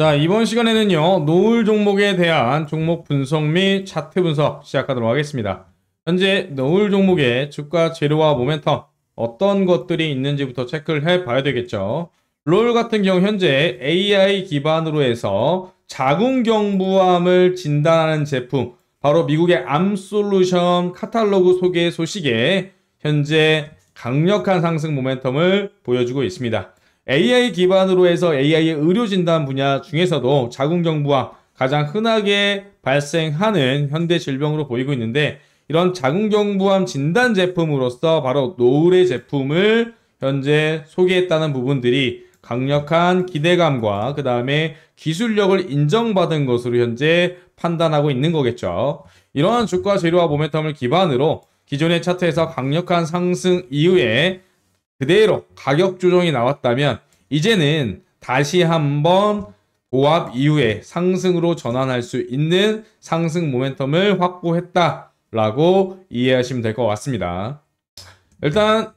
자 이번 시간에는요 노을 종목에 대한 종목 분석 및 차트 분석 시작하도록 하겠습니다. 현재 노을 종목의 주가 재료와 모멘텀 어떤 것들이 있는지부터 체크를 해봐야 되겠죠. 롤 같은 경우 현재 AI 기반으로 해서 자궁경부암을 진단하는 제품 바로 미국의 암솔루션 카탈로그 소개 소식에 현재 강력한 상승 모멘텀을 보여주고 있습니다. AI 기반으로 해서 AI의 의료 진단 분야 중에서도 자궁경부암 가장 흔하게 발생하는 현대 질병으로 보이고 있는데 이런 자궁경부암 진단 제품으로서 바로 노을의 제품을 현재 소개했다는 부분들이 강력한 기대감과 그 다음에 기술력을 인정받은 것으로 현재 판단하고 있는 거겠죠. 이러한 주가 재료와 모멘텀을 기반으로 기존의 차트에서 강력한 상승 이후에 그대로 가격 조정이 나왔다면 이제는 다시 한번 고합 이후에 상승으로 전환할 수 있는 상승 모멘텀을 확보했다라고 이해하시면 될 것 같습니다. 일단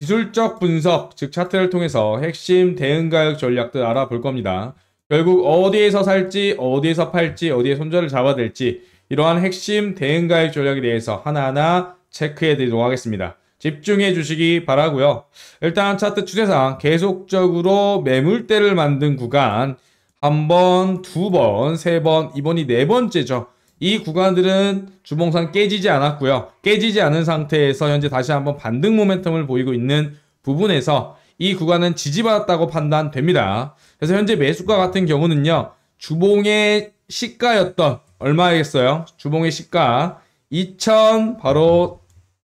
기술적 분석, 즉 차트를 통해서 핵심 대응 가격 전략들 알아볼 겁니다. 결국 어디에서 살지, 어디에서 팔지, 어디에 손절을 잡아야 될지 이러한 핵심 대응 가격 전략에 대해서 하나하나 체크해 드리도록 하겠습니다. 집중해 주시기 바라고요. 일단 차트 추세상 계속적으로 매물대를 만든 구간 한 번, 두 번, 세 번, 이번이 네 번째죠. 이 구간들은 주봉상 깨지지 않았고요. 깨지지 않은 상태에서 현재 다시 한번 반등 모멘텀을 보이고 있는 부분에서 이 구간은 지지받았다고 판단됩니다. 그래서 현재 매수가 같은 경우는요. 주봉의 시가였던 얼마겠어요? 주봉의 시가 2000 바로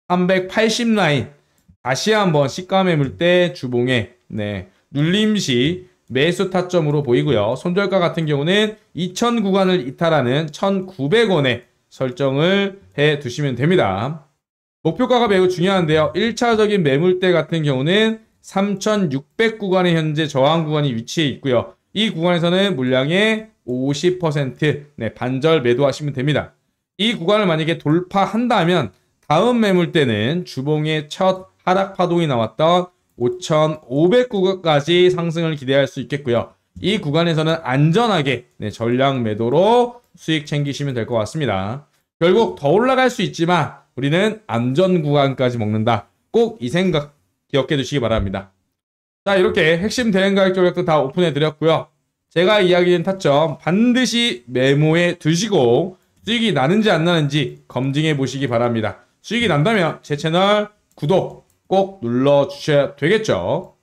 380 라인 다시 한번 시가매 물때 주봉에 네 눌림시 매수 타점으로 보이고요. 손절가 같은 경우는 2000 구간을 이탈하는 1900원에 설정을 해 두시면 됩니다. 목표가가 매우 중요한데요. 1차적인 매물대 같은 경우는 3600 구간의 현재 저항 구간이 위치해 있고요. 이 구간에서는 물량의 50% 네, 반절 매도하시면 됩니다. 이 구간을 만약에 돌파한다면 다음 매물대는 주봉의 첫 하락 파동이 나왔던 5,509까지 상승을 기대할 수 있겠고요. 이 구간에서는 안전하게 네, 전량 매도로 수익 챙기시면 될 것 같습니다. 결국 더 올라갈 수 있지만 우리는 안전 구간까지 먹는다. 꼭 이 생각 기억해 두시기 바랍니다. 자 이렇게 핵심 대응 가격 조약도다 오픈해 드렸고요. 제가 이야기한 타점 반드시 메모해 두시고 수익이 나는지 안 나는지 검증해 보시기 바랍니다. 수익이 난다면 제 채널 구독 꼭 눌러주셔야 되겠죠.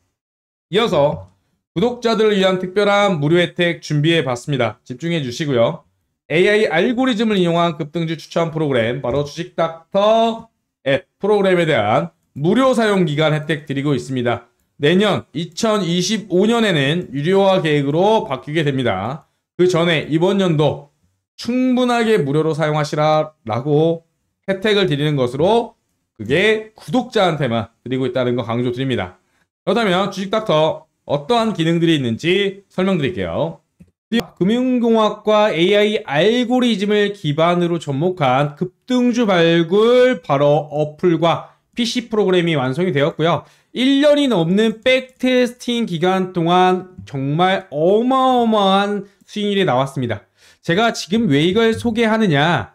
이어서 구독자들을 위한 특별한 무료 혜택 준비해봤습니다. 집중해 주시고요. AI 알고리즘을 이용한 급등주 추천 프로그램 바로 주식닥터 앱 프로그램에 대한 무료 사용 기간 혜택 드리고 있습니다. 내년 2025년에는 유료화 계획으로 바뀌게 됩니다. 그 전에 이번 연도 충분하게 무료로 사용하시라라고 혜택을 드리는 것으로 그게 구독자한테만 드리고 있다는 거 강조드립니다. 그렇다면 주식닥터 어떠한 기능들이 있는지 설명드릴게요. 금융공학과 AI 알고리즘을 기반으로 접목한 급등주 발굴 바로 어플과 PC 프로그램이 완성이 되었고요. 1년이 넘는 백테스팅 기간 동안 정말 어마어마한 수익률이 나왔습니다. 제가 지금 왜 이걸 소개하느냐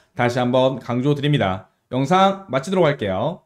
다시 한번 강조드립니다. 영상 마치도록 할게요.